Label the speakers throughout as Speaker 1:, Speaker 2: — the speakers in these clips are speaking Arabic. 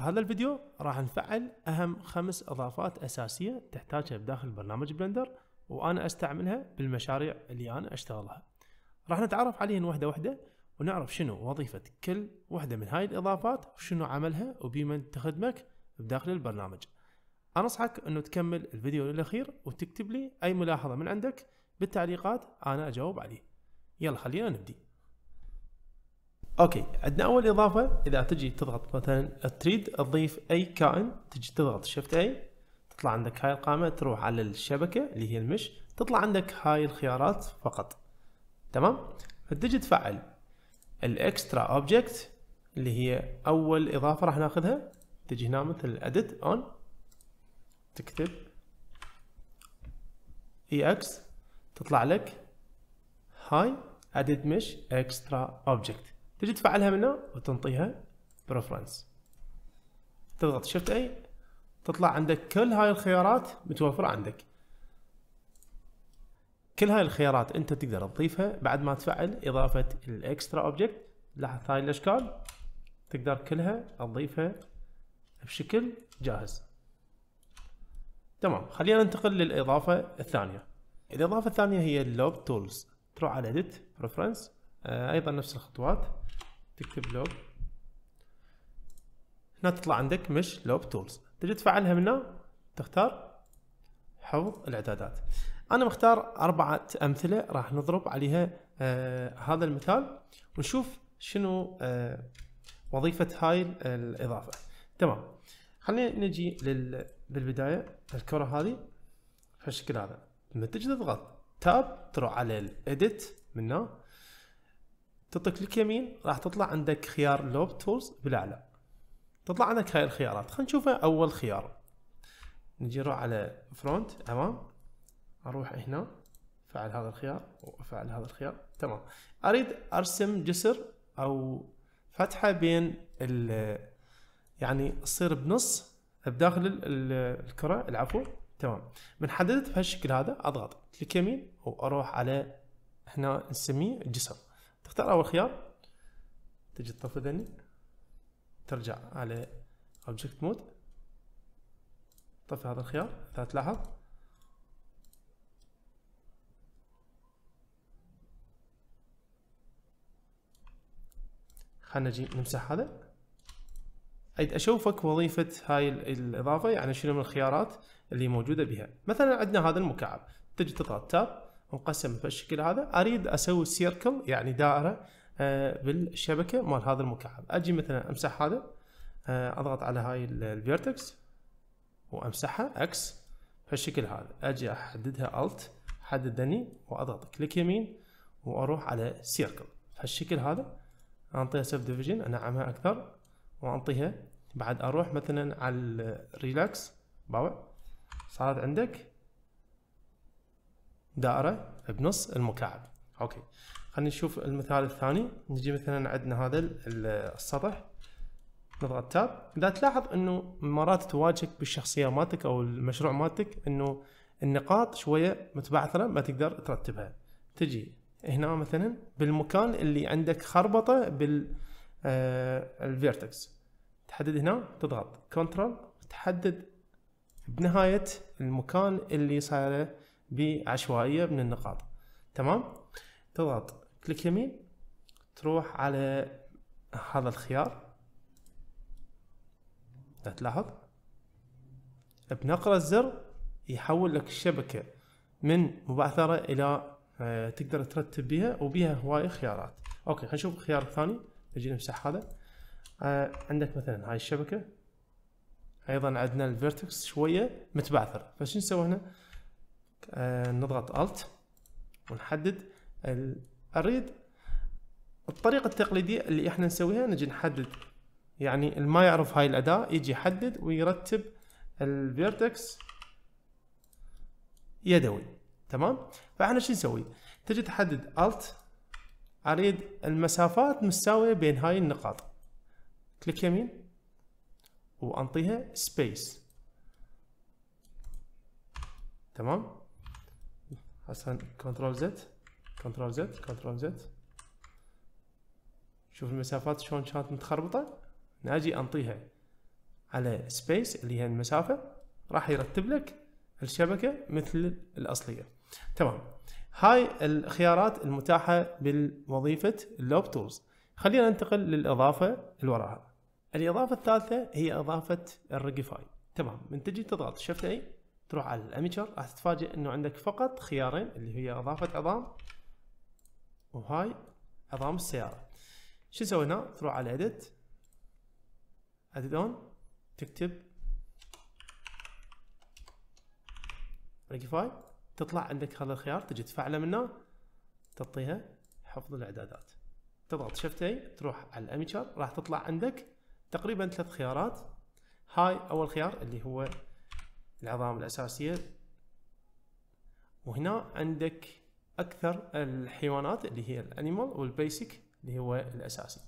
Speaker 1: بهذا الفيديو راح نفعل أهم خمس إضافات أساسية تحتاجها بداخل برنامج بلندر وأنا أستعملها بالمشاريع اللي أنا أشتغلها راح نتعرف عليهن واحدة واحدة ونعرف شنو وظيفة كل واحدة من هاي الإضافات وشنو عملها وبمن تخدمك بداخل البرنامج أنصحك أنه تكمل الفيديو للأخير وتكتب لي أي ملاحظة من عندك بالتعليقات أنا أجاوب عليه يلا خلينا نبدي اوكي عندنا اول اضافه اذا تجي تضغط مثلا تريد تضيف اي كائن تجي تضغط شفت اي تطلع عندك هاي القائمه تروح على الشبكه اللي هي المش تطلع عندك هاي الخيارات فقط تمام فتجي تفعل الاكسترا اوبجكت اللي هي اول اضافه راح ناخذها تجي هنا مثل اديت اون تكتب اي e اكس تطلع لك هاي اديت مش اكسترا اوبجكت تجي تفعلها من هنا وتنطيها بريفرنس تضغط شيفت اي تطلع عندك كل هاي الخيارات متوفرة عندك كل هاي الخيارات انت تقدر تضيفها بعد ما تفعل اضافة الاكسترا اوبجكت لاحظ هاي الاشكال تقدر كلها تضيفها بشكل جاهز تمام خلينا ننتقل للاضافة الثانية الاضافة الثانية هي اللوب تولز تروح على edit preference آه، ايضا نفس الخطوات تكتب لوب هنا تطلع عندك مش لوب تولز تجي تفعلها من هنا تختار حفظ الاعدادات انا مختار اربعة امثلة راح نضرب عليها آه هذا المثال ونشوف شنو آه وظيفة هاي الاضافة تمام خلينا نجي لل... بالبداية الكرة هذه بالشكل هذا لما تجي تضغط تاب تروح على الاديت من هنا تطق كليك يمين راح تطلع عندك خيار لوب تولز بالاعلى تطلع عندك هاي الخيارات خلينا نشوفها اول خيار نجي نروح على فرونت امام اروح هنا افعل هذا الخيار وافعل هذا الخيار تمام اريد ارسم جسر او فتحه بين ال يعني تصير بنص بداخل الكره العفو تمام من حددت بهالشكل هذا اضغط كليك يمين واروح على هنا نسميه جسر تختار اول خيار تجي الطرف الثاني ترجع على object mode طفي هذا الخيار اذا تلاحظ خلنا نجي نمسح هذا أريد أشوفك وظيفة هاي الإضافة يعني شنو من الخيارات اللي موجودة بها مثلا عندنا هذا المكعب تجي تضغط تاب مقسم بالشكل هذا اريد اسوي سيركل يعني دائره آه، بالشبكه مال هذا المكعب اجي مثلا امسح هذا آه، اضغط على هاي الفيرتكس وامسحها اكس بالشكل هذا اجي احددها الت حددني واضغط كليك يمين واروح على سيركل بهالشكل هذا انطيها سب ديفيجن انعمها اكثر وانطيها بعد اروح مثلا على الريلاكس باوع صارت عندك دائره بنص المكعب اوكي خلينا نشوف المثال الثاني نجي مثلا عندنا هذا السطح نضغط تاب اذا تلاحظ انه مرات تواجهك بالشخصيه مالتك او المشروع مالتك انه النقاط شويه متبعثره ما تقدر ترتبها تجي هنا مثلا بالمكان اللي عندك خربطه بال آه، الفيرتكس تحدد هنا تضغط كنترول تحدد بنهايه المكان اللي صايره بعشوائيه من النقاط تمام تضغط كليك يمين تروح على هذا الخيار تلاحظ بنقرة الزر يحول لك الشبكة من مبعثرة إلى آه، تقدر ترتب بها وبها هواي خيارات أوكي خلينا نشوف الخيار الثاني نجي نمسح هذا آه، عندك مثلا هاي الشبكة أيضا عندنا الفيرتكس شوية متبعثر فشو نسوي هنا آه، نضغط Alt ونحدد الريد الطريقة التقليدية اللي احنا نسويها نجي نحدد يعني اللي ما يعرف هاي الأداة يجي يحدد ويرتب الفيرتكس يدوي تمام فاحنا شو نسوي تجي تحدد Alt أريد المسافات مساوية بين هاي النقاط كليك يمين وأنطيها Space تمام حسن كنترول زد كنترول زد كنترول زد شوف المسافات شلون كانت متخربطة ناجي انطيها على سبيس اللي هي المسافة راح يرتب لك الشبكة مثل الأصلية تمام هاي الخيارات المتاحة بالوظيفة اللوب تولز خلينا ننتقل للإضافة اللي وراها الإضافة الثالثة هي إضافة الريجيفاي تمام من تجي تضغط شفت أي تروح على الاميتشر راح تتفاجئ انه عندك فقط خيارين اللي هي اضافه عظام وهاي عظام السياره شو سوينا تروح على اديت اديدون تكتب ريكيفاي تطلع عندك هذا الخيار تجي تفعله منه تعطيها حفظ الاعدادات تضغط شفت اي تروح على الاميتشر راح تطلع عندك تقريبا ثلاث خيارات هاي اول خيار اللي هو العظام الأساسية وهنا عندك أكثر الحيوانات اللي هي الأنيمال والبيسك اللي هو الأساسي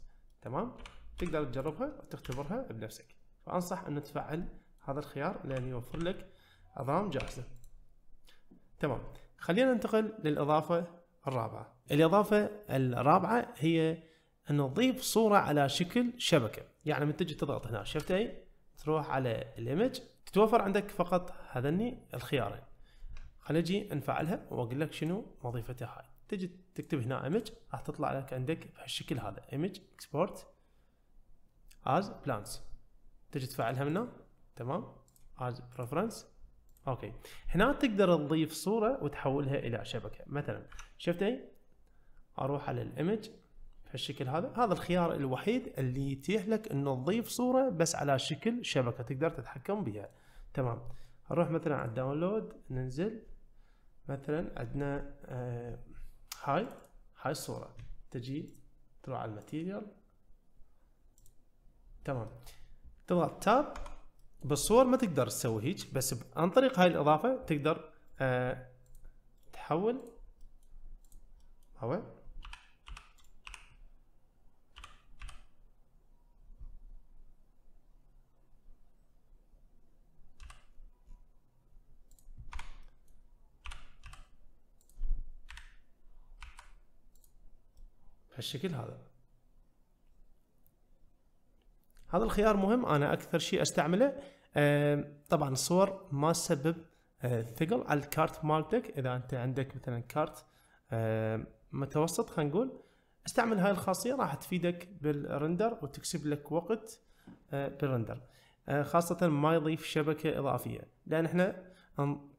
Speaker 1: تمام تقدر تجربها وتختبرها بنفسك فأنصح أن تفعل هذا الخيار لأن يوفر لك عظام جاهزة تمام خلينا ننتقل للإضافة الرابعة الإضافة الرابعة هي أن نضيف صورة على شكل شبكة يعني من تجي تضغط هنا شفت أي تروح على الايمج تتوفر عندك فقط هذني الخيارين خلينا نجي نفعلها واقول لك شنو وظيفتها هاي تجي تكتب هنا ايمج راح تطلع لك عندك بهالشكل هذا ايمج اكسبورت از بلانس تجي تفعلها منه تمام از بريفرنس اوكي هنا تقدر تضيف صوره وتحولها الى شبكه مثلا شفتي اروح على الايمج هالشكل هذا هذا الخيار الوحيد اللي يتيح لك انه تضيف صوره بس على شكل شبكه تقدر تتحكم بها تمام نروح مثلا على الداونلود ننزل مثلا عندنا آه هاي هاي الصوره تجي تروح على الماتيريال تمام تضغط تاب بالصور ما تقدر تسوي هيك بس عن طريق هاي الاضافه تقدر آه تحول هواي بالشكل هذا هذا الخيار مهم انا اكثر شيء استعمله طبعا الصور ما تسبب آه، ثقل على الكارت مالتك اذا انت عندك مثلا كارت متوسط خلينا نقول استعمل هاي الخاصيه راح تفيدك بالرندر وتكسب لك وقت آه، بالرندر آه، خاصة ما يضيف شبكة إضافية لأن احنا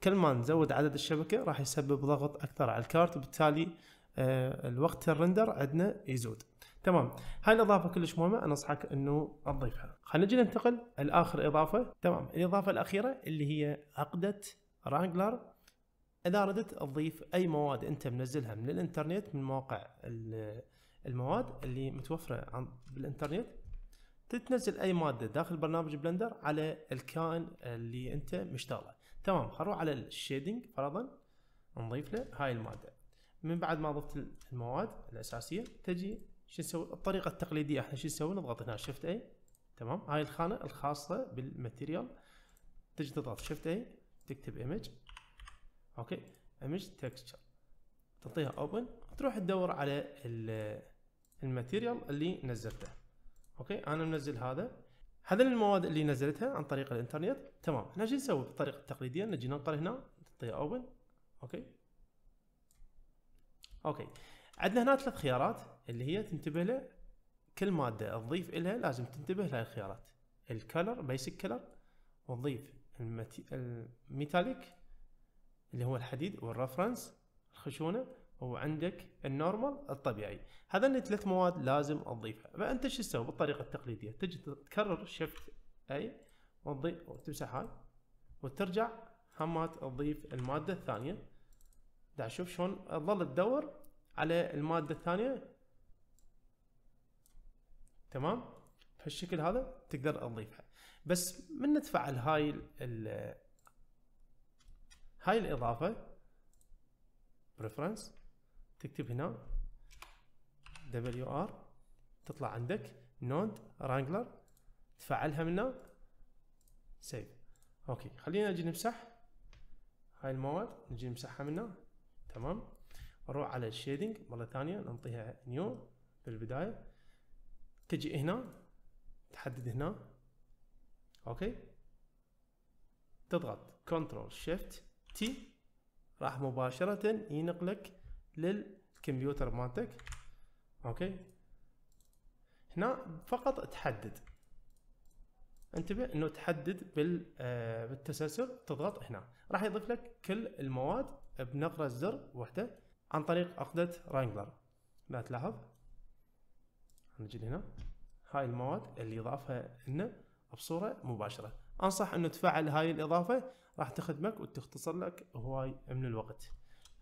Speaker 1: كل ما نزود عدد الشبكة راح يسبب ضغط أكثر على الكارت وبالتالي آه، الوقت الرندر عندنا يزود تمام هاي الاضافه كلش مهمه انصحك انه تضيفها خلينا نجي ننتقل لاخر اضافه تمام الاضافه الاخيره اللي هي عقده رانجلر اذا ردت تضيف اي مواد انت منزلها من الانترنت من مواقع المواد اللي متوفره عن بالانترنت تتنزل اي ماده داخل برنامج بلندر على الكائن اللي انت مشتغله تمام خلينا على الشيدنج فرضا نضيف له هاي الماده من بعد ما ضفت المواد الاساسيه تجي شو نسوي الطريقه التقليديه احنا شو نسوي نضغط هنا شيفت اي تمام هاي الخانه الخاصه بالماتيريال تجي تضغط شيفت اي تكتب ايمج اوكي ايمج تكستشر تعطيها اوبن تروح تدور على الماتيريال اللي نزلته اوكي انا منزل هذا هذا المواد اللي نزلتها عن طريق الانترنت تمام احنا شو نسوي بالطريقه التقليديه نجي ننقل هنا نعطيها اوبن اوكي اوكي عندنا هنا ثلاث خيارات اللي هي تنتبه له كل ماده تضيف لها لازم تنتبه لها الخيارات الكلر بيسك كلر وتضيف الميتاليك اللي هو الحديد والرفرنس الخشونه وعندك النورمال الطبيعي هذا ثلاث مواد لازم تضيفها فانت شو تسوي بالطريقه التقليديه تجي تكرر شفت اي وتضيف وتمسح هاي وترجع همات تضيف الماده الثانيه دا اشوف شلون تظل تدور على الماده الثانيه تمام بهالشكل هذا تقدر تضيفها بس من تفعل هاي ال هاي الاضافه بريفرنس تكتب هنا wr تطلع عندك نود رانجلر تفعلها من هنا سيف اوكي خلينا نجي نمسح هاي المواد نجي نمسحها من هنا تمام نروح على الشيدنج مره ثانيه نعطيها نيو البدايه تجي هنا تحدد هنا اوكي تضغط كنترول شيفت تي راح مباشره ينقلك للكمبيوتر مالتك اوكي هنا فقط تحدد انتبه انه تحدد آه، بالتسلسل تضغط هنا راح يضيف لك كل المواد بنقرة زر وحدة عن طريق عقدة رانجلر لا تلاحظ نجي هنا هاي المواد اللي ضافها لنا بصورة مباشرة انصح انه تفعل هاي الاضافة راح تخدمك وتختصر لك هواي من الوقت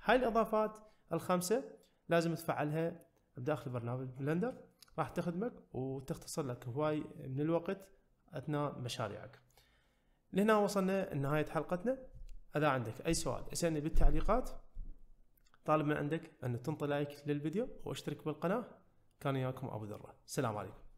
Speaker 1: هاي الاضافات الخمسة لازم تفعلها بداخل برنامج بلندر راح تخدمك وتختصر لك هواي من الوقت اثناء مشاريعك لهنا وصلنا لنهاية حلقتنا اذا عندك اي سؤال اسالني بالتعليقات طالب من عندك ان تنطي لايك للفيديو واشترك بالقناه كان ياكم ابو ذره السلام عليكم